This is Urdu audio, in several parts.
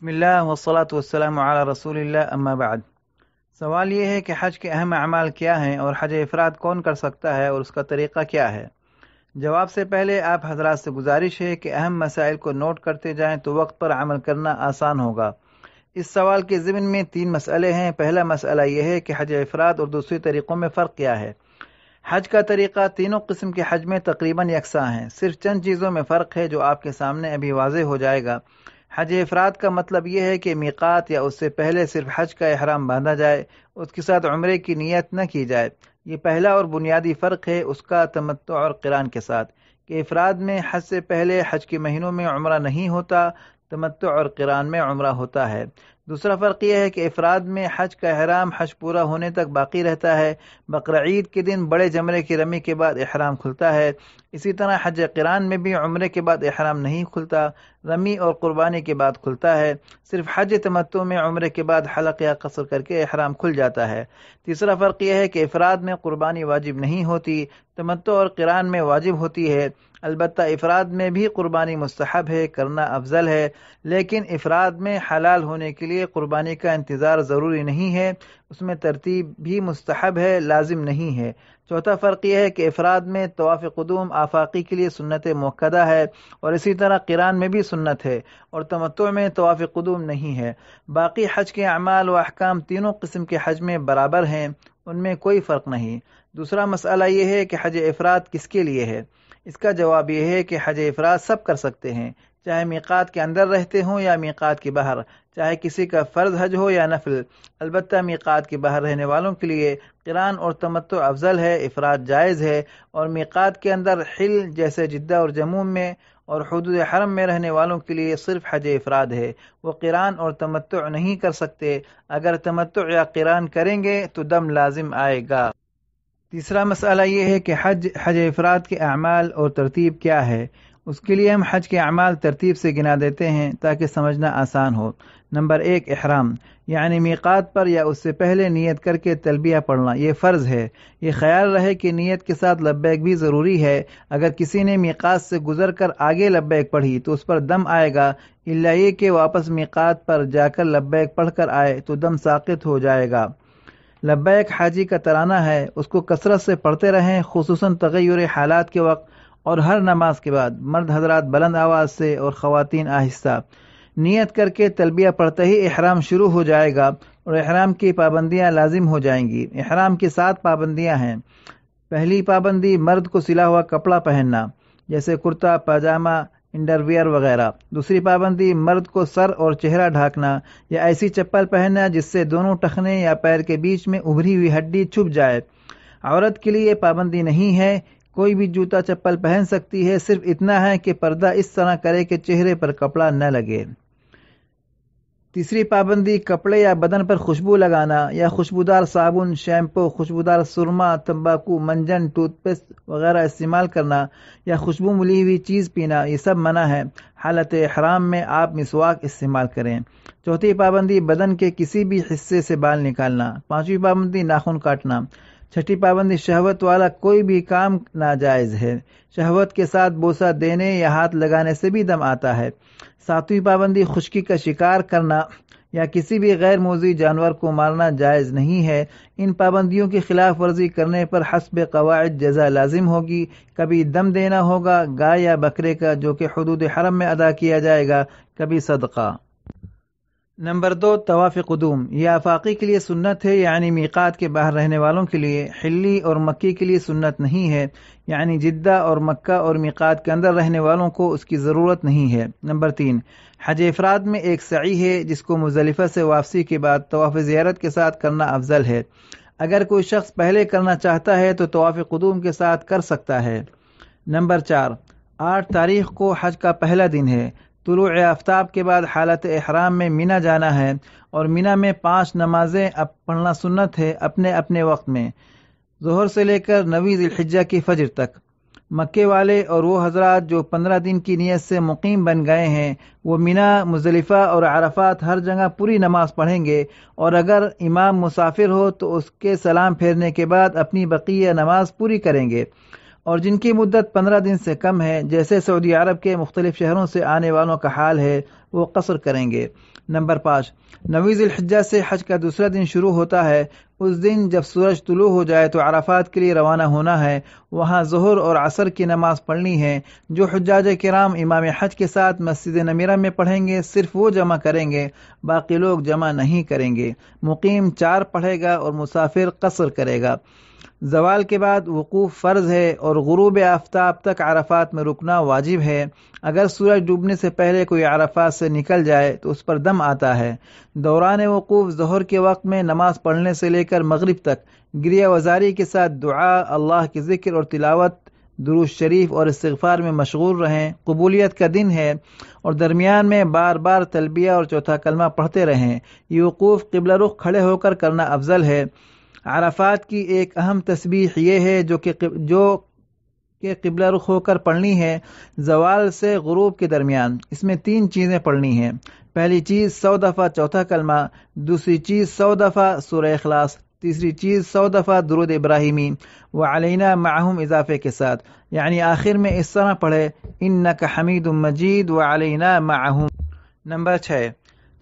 بسم اللہ وسلاۃ وسلم علیہ رسول اللہ اما بعد سوال یہ ہے کہ حج کے اہم اعمال کیا ہیں اور حج افراد کون کر سکتا ہے اور اس کا طریقہ کیا ہے جواب سے پہلے آپ حضرات سے گزارش ہے کہ اہم مسائل کو نوٹ کرتے جائیں تو وقت پر عمل کرنا آسان ہوگا اس سوال کے ضمن میں تین مسئلے ہیں پہلا مسئلہ یہ ہے کہ حج افراد اور دوسری طریقوں میں فرق کیا ہے حج کا طریقہ تینوں قسم کے حج میں تقریباً یکساں ہیں صرف چند چیزوں میں فرق ہے جو آپ کے سامنے ابھی واضح ہو جائے گا حج افراد کا مطلب یہ ہے کہ میقات یا اس سے پہلے صرف حج کا احرام باندھا جائے اس کے ساتھ عمرے کی نیت نہ کی جائے یہ پہلا اور بنیادی فرق ہے اس کا تمتع اور قرآن کے ساتھ کہ افراد میں حج سے پہلے حج کے مہینوں میں عمرہ نہیں ہوتا تمتع اور قرآن میں عمرہ ہوتا ہے دوسرا فرق یہ ہے کہ افراد میں حج کا احرام حج پورا ہونے تک باقی رہتا ہے بقرعید کے دن بڑے جمرے کی رمی کے بعد احرام کھلتا ہے اسی طرح حج قرآن میں بھی عمرے کے بعد احرام نہیں کھلتا رمی اور قربانی کے بعد کھلتا ہے صرف حج تمتوں میں عمرے کے بعد حلق یا قصر کر کے احرام کھل جاتا ہے تیسرا فرق یہ ہے کہ افراد میں قربانی واجب نہیں ہوتی تمتو اور قرآن میں واجب ہوتی ہے البتہ افراد میں بھی قربانی مستحب ہے کرنا افضل ہے لیکن افراد میں حلال ہونے کے لیے قربانی کا انتظار ضروری نہیں ہے اس میں ترتیب بھی مستحب ہے لازم نہیں ہے چوتھا فرق یہ ہے کہ افراد میں طواف قدوم آفاقی کے لیے سنت موقع ہے اور اسی طرح قرآن میں بھی سنت ہے اور تمتع میں طواف قدوم نہیں ہے باقی حج کے اعمال و احکام تینوں قسم کے حج میں برابر ہیں ان میں کوئی فرق نہیں دوسرا مسئلہ یہ ہے کہ حج افراد کس کے لیے ہے اس کا جواب یہ ہے کہ حج افراد سب کر سکتے ہیں چاہے میقات کے اندر رہتے ہوں یا میقات کے باہر چاہے کسی کا فرض حج ہو یا نفل البتہ میقات کے باہر رہنے والوں کے لیے قرآن اور تمتو افضل ہے افراد جائز ہے اور میقات کے اندر حل جیسے جدہ اور جموں میں اور حدود حرم میں رہنے والوں کے لیے صرف حج افراد ہے وہ قرآن اور تمتع نہیں کر سکتے اگر تمتع یا قرآن کریں گے تو دم لازم آئے گا تیسرا مسئلہ یہ ہے کہ حج حج افراد کے اعمال اور ترتیب کیا ہے اس کے لیے ہم حج کے اعمال ترتیب سے گنا دیتے ہیں تاکہ سمجھنا آسان ہو نمبر ایک احرام یعنی میقات پر یا اس سے پہلے نیت کر کے تلبیہ پڑھنا یہ فرض ہے یہ خیال رہے کہ نیت کے ساتھ لبیک بھی ضروری ہے اگر کسی نے میقات سے گزر کر آگے لبیک پڑھی تو اس پر دم آئے گا اللہ یہ کہ واپس میقات پر جا کر لبیک پڑھ کر آئے تو دم ساقط ہو جائے گا لبیک حاجی کا ترانہ ہے اس کو کثرت سے پڑھتے رہیں خصوصاً تغیر حالات کے وقت اور ہر نماز کے بعد مرد حضرات بلند آواز سے اور خواتین آہستہ نیت کر کے تلبیہ پڑھتے ہی احرام شروع ہو جائے گا اور احرام کی پابندیاں لازم ہو جائیں گی احرام کی سات پابندیاں ہیں پہلی پابندی مرد کو سلا ہوا کپڑا پہننا جیسے کرتا پاجامہ انڈر ویئر وغیرہ دوسری پابندی مرد کو سر اور چہرہ ڈھانکنا یا ایسی چپل پہننا جس سے دونوں ٹخنے یا پیر کے بیچ میں ابھری ہوئی ہڈی چھپ جائے عورت کے لیے یہ پابندی نہیں ہے کوئی بھی جوتا چپل پہن سکتی ہے صرف اتنا ہے کہ پردہ اس طرح کرے کہ چہرے پر کپڑا نہ لگے تیسری پابندی کپڑے یا بدن پر خوشبو لگانا یا خوشبودار صابن شیمپو خوشبودار سرما تمباکو منجن ٹوتھ پیسٹ وغیرہ استعمال کرنا یا خوشبو ملی ہوئی چیز پینا یہ سب منع ہے حالت حرام میں آپ مسواک استعمال کریں چوتھی پابندی بدن کے کسی بھی حصے سے بال نکالنا پانچویں پابندی ناخن کاٹنا چھٹی پابندی شہوت والا کوئی بھی کام ناجائز ہے شہوت کے ساتھ بوسہ دینے یا ہاتھ لگانے سے بھی دم آتا ہے ساتویں پابندی خشکی کا شکار کرنا یا کسی بھی غیر موزی جانور کو مارنا جائز نہیں ہے ان پابندیوں کی خلاف ورزی کرنے پر حسب قواعد جزا لازم ہوگی کبھی دم دینا ہوگا گائے یا بکرے کا جو کہ حدود حرم میں ادا کیا جائے گا کبھی صدقہ نمبر دو طواف قدوم یہ آفاقی کے لیے سنت ہے یعنی میقات کے باہر رہنے والوں کے لیے حلی اور مکی کے لیے سنت نہیں ہے یعنی جدہ اور مکہ اور میقات کے اندر رہنے والوں کو اس کی ضرورت نہیں ہے نمبر تین حج افراد میں ایک سعی ہے جس کو مزلفہ سے واپسی کے بعد طواف زیارت کے ساتھ کرنا افضل ہے اگر کوئی شخص پہلے کرنا چاہتا ہے تو طواف قدوم کے ساتھ کر سکتا ہے نمبر چار آٹھ تاریخ کو حج کا پہلا دن ہے طلوع آفتاب کے بعد حالت احرام میں مینا جانا ہے اور مینا میں پانچ نمازیں اب پڑھنا سنت ہے اپنے اپنے وقت میں ظہر سے لے کر نوی ذیلحجہ کی فجر تک مکے والے اور وہ حضرات جو پندرہ دن کی نیت سے مقیم بن گئے ہیں وہ مینا مزلفہ اور عرفات ہر جگہ پوری نماز پڑھیں گے اور اگر امام مسافر ہو تو اس کے سلام پھیرنے کے بعد اپنی بقیہ نماز پوری کریں گے اور جن کی مدت پندرہ دن سے کم ہے جیسے سعودی عرب کے مختلف شہروں سے آنے والوں کا حال ہے وہ قصر کریں گے نمبر پانچ نویز الحجہ سے حج کا دوسرا دن شروع ہوتا ہے اس دن جب سورج طلوع ہو جائے تو عرفات کے لیے روانہ ہونا ہے وہاں ظہر اور عصر کی نماز پڑھنی ہے جو حجاج کرام امام حج کے ساتھ مسجد نمیرہ میں پڑھیں گے صرف وہ جمع کریں گے باقی لوگ جمع نہیں کریں گے مقیم چار پڑھے گا اور مسافر قصر کرے گا زوال کے بعد وقوف فرض ہے اور غروب آفتاب تک عرفات میں رکنا واجب ہے اگر سورج ڈوبنے سے پہلے کوئی عرفات سے نکل جائے تو اس پر دم آتا ہے دوران وقوف ظہر کے وقت میں نماز پڑھنے سے لے کر مغرب تک گریہ وزاری کے ساتھ دعا اللہ کے ذکر اور تلاوت دروش شریف اور استغفار میں مشغول رہیں قبولیت کا دن ہے اور درمیان میں بار بار تلبیہ اور چوتھا کلمہ پڑھتے رہیں یہ وقوف قبل رخ کھڑے ہو کر کرنا افضل ہے عرفات کی ایک اہم تسبیح یہ ہے جو کہ جو کہ قبلہ رخ ہو کر پڑھنی ہے زوال سے غروب کے درمیان اس میں تین چیزیں پڑھنی ہیں پہلی چیز سو دفعہ چوتھا کلمہ دوسری چیز سو دفعہ سورہ اخلاص تیسری چیز سو دفعہ درود ابراہیمی و علینہ معہم اضافے کے ساتھ یعنی آخر میں اس طرح پڑھے ان حمید مجید و علینہ معہم نمبر چھ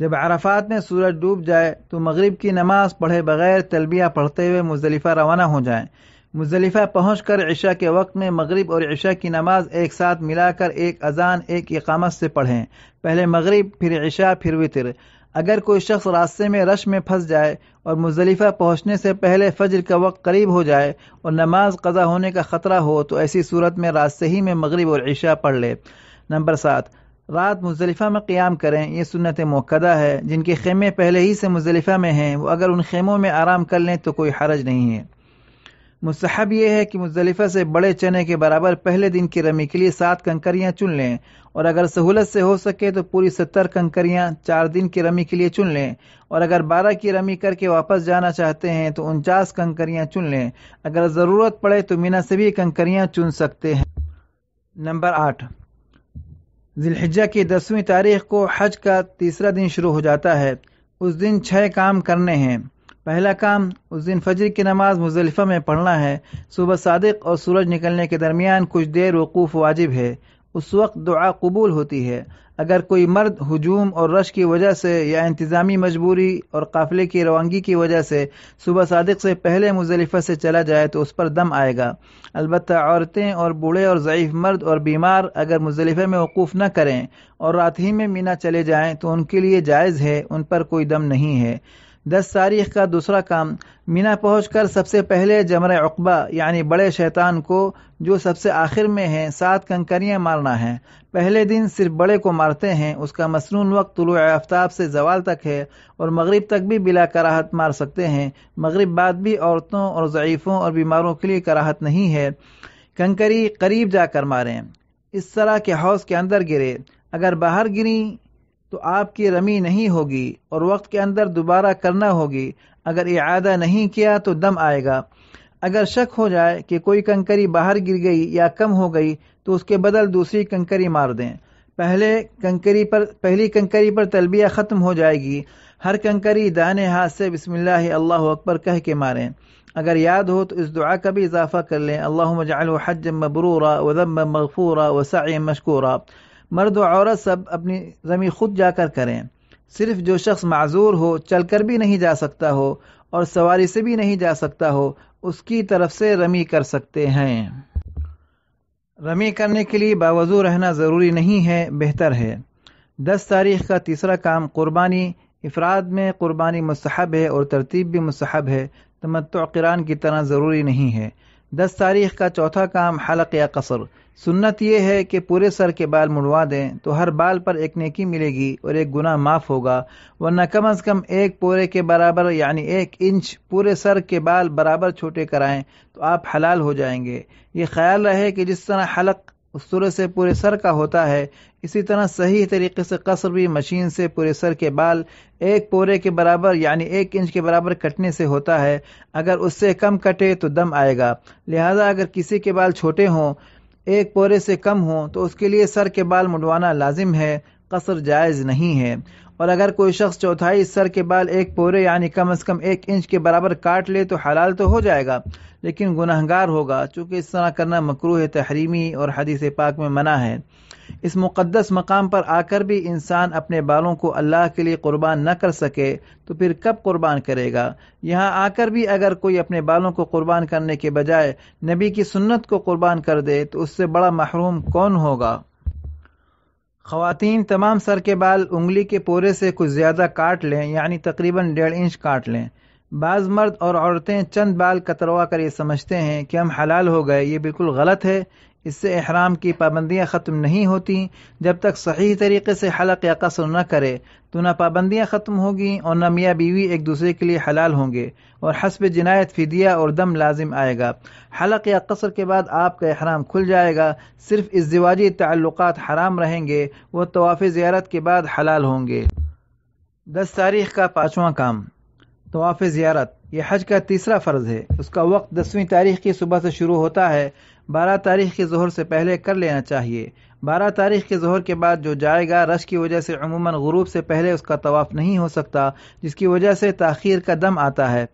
جب عرفات میں سورج ڈوب جائے تو مغرب کی نماز پڑھے بغیر تلبیہ پڑھتے ہوئے مزدلفہ روانہ ہو جائیں مزدلفہ پہنچ کر عشاء کے وقت میں مغرب اور عشاء کی نماز ایک ساتھ ملا کر ایک اذان ایک اقامت سے پڑھیں پہلے مغرب پھر عشاء پھر وطر اگر کوئی شخص راستے میں رش میں پھنس جائے اور مزدلفہ پہنچنے سے پہلے فجر کا وقت قریب ہو جائے اور نماز قضا ہونے کا خطرہ ہو تو ایسی صورت میں راستے ہی میں مغرب اور عشاء پڑھ لے نمبر سات رات مزلفہ میں قیام کریں یہ سنت موقع ہے جن کے خیمے پہلے ہی سے مزلفہ میں ہیں وہ اگر ان خیموں میں آرام کر لیں تو کوئی حرج نہیں ہے مصحب یہ ہے کہ مزلفہ سے بڑے چنے کے برابر پہلے دن کی رمی کے لیے سات کنکریاں چن لیں اور اگر سہولت سے ہو سکے تو پوری ستر کنکریاں چار دن کی رمی کے لیے چن لیں اور اگر بارہ کی رمی کر کے واپس جانا چاہتے ہیں تو انچاس کنکریاں چن لیں اگر ضرورت پڑے تو مینا سے بھی کنکریاں چن سکتے ہیں نمبر آٹھ ذی الحجہ کی دسویں تاریخ کو حج کا تیسرا دن شروع ہو جاتا ہے اس دن چھ کام کرنے ہیں پہلا کام اس دن فجر کی نماز مزلفہ میں پڑھنا ہے صبح صادق اور سورج نکلنے کے درمیان کچھ دیر وقوف واجب ہے اس وقت دعا قبول ہوتی ہے اگر کوئی مرد ہجوم اور رش کی وجہ سے یا انتظامی مجبوری اور قافلے کی روانگی کی وجہ سے صبح صادق سے پہلے مزلفہ سے چلا جائے تو اس پر دم آئے گا البتہ عورتیں اور بوڑھے اور ضعیف مرد اور بیمار اگر مزلفہ میں وقوف نہ کریں اور رات ہی میں مینا چلے جائیں تو ان کے لیے جائز ہے ان پر کوئی دم نہیں ہے دس تاریخ کا دوسرا کام مینا پہنچ کر سب سے پہلے جمر اقبا یعنی بڑے شیطان کو جو سب سے آخر میں ہیں سات کنکریاں مارنا ہے پہلے دن صرف بڑے کو مارتے ہیں اس کا مصنون وقت طلوع آفتاب سے زوال تک ہے اور مغرب تک بھی بلا کراہت مار سکتے ہیں مغرب بعد بھی عورتوں اور ضعیفوں اور بیماروں کے لیے کراہت نہیں ہے کنکری قریب جا کر ماریں اس طرح کے حوض کے اندر گرے اگر باہر گری تو آپ کی رمی نہیں ہوگی اور وقت کے اندر دوبارہ کرنا ہوگی اگر اعادہ نہیں کیا تو دم آئے گا اگر شک ہو جائے کہ کوئی کنکری باہر گر گئی یا کم ہو گئی تو اس کے بدل دوسری کنکری مار دیں پہلے کنکری پر پہلی کنکری پر تلبیہ ختم ہو جائے گی ہر کنکری دانے ہاتھ سے بسم اللہ اللہ اکبر کہہ کے ماریں اگر یاد ہو تو اس دعا کا بھی اضافہ کر لیں اللہ مجمبر مبرورہ وضم مغفورہ و مشکورہ مرد و عورت سب اپنی رمی خود جا کر کریں صرف جو شخص معذور ہو چل کر بھی نہیں جا سکتا ہو اور سواری سے بھی نہیں جا سکتا ہو اس کی طرف سے رمی کر سکتے ہیں رمی کرنے کے لیے باوضو رہنا ضروری نہیں ہے بہتر ہے دس تاریخ کا تیسرا کام قربانی افراد میں قربانی مصحب ہے اور ترتیب بھی مصحب ہے تمتع قرآن کی طرح ضروری نہیں ہے دس تاریخ کا چوتھا کام حلق یا قصر سنت یہ ہے کہ پورے سر کے بال مڑوا دیں تو ہر بال پر ایک نیکی ملے گی اور ایک گناہ معاف ہوگا ورنہ کم از کم ایک پورے کے برابر یعنی ایک انچ پورے سر کے بال برابر چھوٹے کرائیں تو آپ حلال ہو جائیں گے یہ خیال رہے کہ جس طرح حلق اس سے پورے سر کا ہوتا ہے اسی طرح صحیح طریقے سے قصر بھی مشین سے پورے سر کے بال ایک پورے کے برابر یعنی ایک انچ کے برابر کٹنے سے ہوتا ہے اگر اس سے کم کٹے تو دم آئے گا لہذا اگر کسی کے بال چھوٹے ہوں ایک پورے سے کم ہوں تو اس کے لیے سر کے بال مڈوانا لازم ہے قصر جائز نہیں ہے اور اگر کوئی شخص چوتھائی سر کے بال ایک پورے یعنی کم از کم ایک انچ کے برابر کاٹ لے تو حلال تو ہو جائے گا لیکن گناہ گار ہوگا چونکہ اس طرح کرنا مقروح تحریمی اور حدیث پاک میں منع ہے اس مقدس مقام پر آ کر بھی انسان اپنے بالوں کو اللہ کے لیے قربان نہ کر سکے تو پھر کب قربان کرے گا یہاں آ کر بھی اگر کوئی اپنے بالوں کو قربان کرنے کے بجائے نبی کی سنت کو قربان کر دے تو اس سے بڑا محروم کون ہوگا خواتین تمام سر کے بال انگلی کے پورے سے کچھ زیادہ کاٹ لیں یعنی تقریباً ڈیڑھ انچ کاٹ لیں بعض مرد اور عورتیں چند بال کتروا کر یہ سمجھتے ہیں کہ ہم حلال ہو گئے یہ بالکل غلط ہے اس سے احرام کی پابندیاں ختم نہیں ہوتی جب تک صحیح طریقے سے حلق یا قصر نہ کرے تو نہ پابندیاں ختم ہوگی اور نہ میاں بیوی ایک دوسرے کے لیے حلال ہوں گے اور حسب جنایت فدیہ اور دم لازم آئے گا حلق یا قصر کے بعد آپ کا احرام کھل جائے گا صرف اس تعلقات حرام رہیں گے وہ طواف زیارت کے بعد حلال ہوں گے دس تاریخ کا پانچواں کام طواف زیارت یہ حج کا تیسرا فرض ہے اس کا وقت دسویں تاریخ کی صبح سے شروع ہوتا ہے بارہ تاریخ کے ظہر سے پہلے کر لینا چاہیے بارہ تاریخ کے ظہر کے بعد جو جائے گا رش کی وجہ سے عموماً غروب سے پہلے اس کا طواف نہیں ہو سکتا جس کی وجہ سے تاخیر کا دم آتا ہے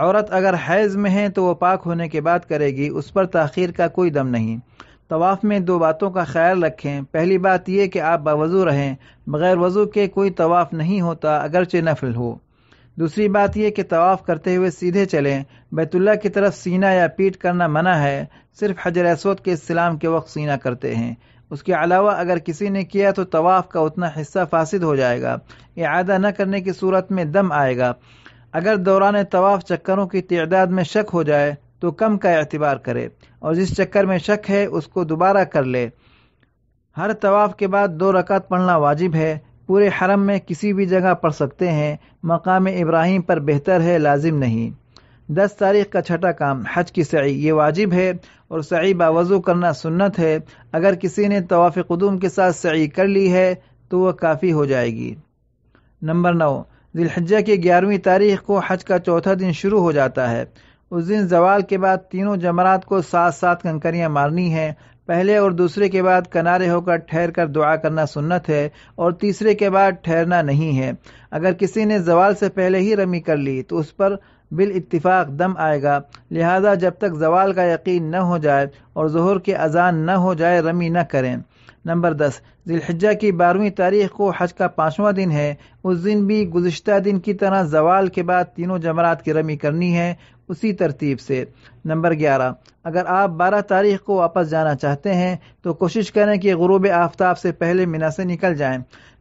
عورت اگر حیض میں ہے تو وہ پاک ہونے کے بعد کرے گی اس پر تاخیر کا کوئی دم نہیں طواف میں دو باتوں کا خیال رکھیں پہلی بات یہ کہ آپ باوضو رہیں بغیر وضو کے کوئی طواف نہیں ہوتا اگرچہ نفل ہو دوسری بات یہ کہ طواف کرتے ہوئے سیدھے چلیں بیت اللہ کی طرف سینہ یا پیٹ کرنا منع ہے صرف حجر اسود کے اسلام کے وقت سینہ کرتے ہیں اس کے علاوہ اگر کسی نے کیا تو طواف کا اتنا حصہ فاسد ہو جائے گا اعادہ نہ کرنے کی صورت میں دم آئے گا اگر دوران طواف چکروں کی تعداد میں شک ہو جائے تو کم کا اعتبار کرے اور جس چکر میں شک ہے اس کو دوبارہ کر لے ہر طواف کے بعد دو رکعت پڑھنا واجب ہے پورے حرم میں کسی بھی جگہ پڑھ سکتے ہیں مقام ابراہیم پر بہتر ہے لازم نہیں دس تاریخ کا چھٹا کام حج کی سعی یہ واجب ہے اور سعی باوضو کرنا سنت ہے اگر کسی نے طواف قدوم کے ساتھ سعی کر لی ہے تو وہ کافی ہو جائے گی نمبر نو ذی الحجیہ کی گیارہویں تاریخ کو حج کا چوتھا دن شروع ہو جاتا ہے اس دن زوال کے بعد تینوں جمرات کو ساتھ ساتھ کنکریاں مارنی ہیں پہلے اور دوسرے کے بعد کنارے ہو کر ٹھہر کر دعا کرنا سنت ہے اور تیسرے کے بعد ٹھہرنا نہیں ہے اگر کسی نے زوال سے پہلے ہی رمی کر لی تو اس پر بال اتفاق دم آئے گا لہذا جب تک زوال کا یقین نہ ہو جائے اور ظہر کی اذان نہ ہو جائے رمی نہ کریں نمبر دس ذی الحجہ کی بارہویں تاریخ کو حج کا پانچواں دن ہے اس دن بھی گزشتہ دن کی طرح زوال کے بعد تینوں جمرات کی رمی کرنی ہے اسی ترتیب سے نمبر گیارہ اگر آپ بارہ تاریخ کو واپس جانا چاہتے ہیں تو کوشش کریں کہ غروب آفتاب سے پہلے مینا سے نکل جائیں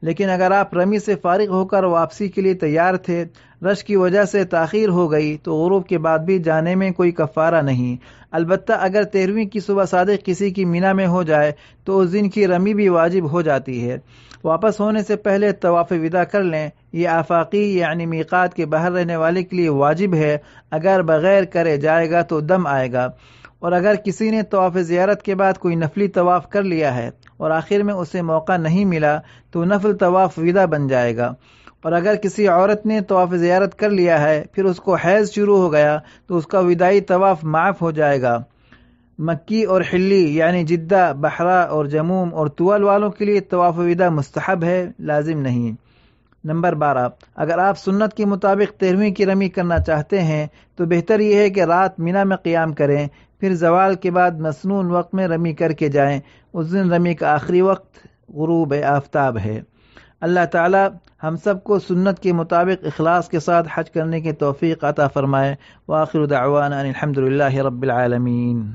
لیکن اگر آپ رمی سے فارغ ہو کر واپسی کے لیے تیار تھے رش کی وجہ سے تاخیر ہو گئی تو غروب کے بعد بھی جانے میں کوئی کفارہ نہیں البتہ اگر تیرہویں کی صبح صادق کسی کی مینا میں ہو جائے تو اس دن کی رمی بھی واجب ہو جاتی ہے واپس ہونے سے پہلے طواف ودا کر لیں یہ آفاقی یعنی میقات کے باہر رہنے والے کے لیے واجب ہے اگر بغیر کرے جائے گا تو دم آئے گا اور اگر کسی نے طواف زیارت کے بعد کوئی نفلی طواف کر لیا ہے اور آخر میں اسے موقع نہیں ملا تو نفل طواف ودا بن جائے گا اور اگر کسی عورت نے طواف زیارت کر لیا ہے پھر اس کو حیض شروع ہو گیا تو اس کا ودائی طواف معاف ہو جائے گا مکی اور حلی یعنی جدہ بحرہ اور جموم اور طول والوں کے لیے طواف ودا مستحب ہے لازم نہیں نمبر بارہ اگر آپ سنت کے مطابق تیرہویں کی رمی کرنا چاہتے ہیں تو بہتر یہ ہے کہ رات مینا میں قیام کریں پھر زوال کے بعد مصنون وقت میں رمی کر کے جائیں اس دن رمی کا آخری وقت غروب آفتاب ہے اللہ تعالیٰ ہم سب کو سنت کے مطابق اخلاص کے ساتھ حج کرنے کے توفیق عطا فرمائے واخر دعوانا ان الحمد اللہ رب العالمین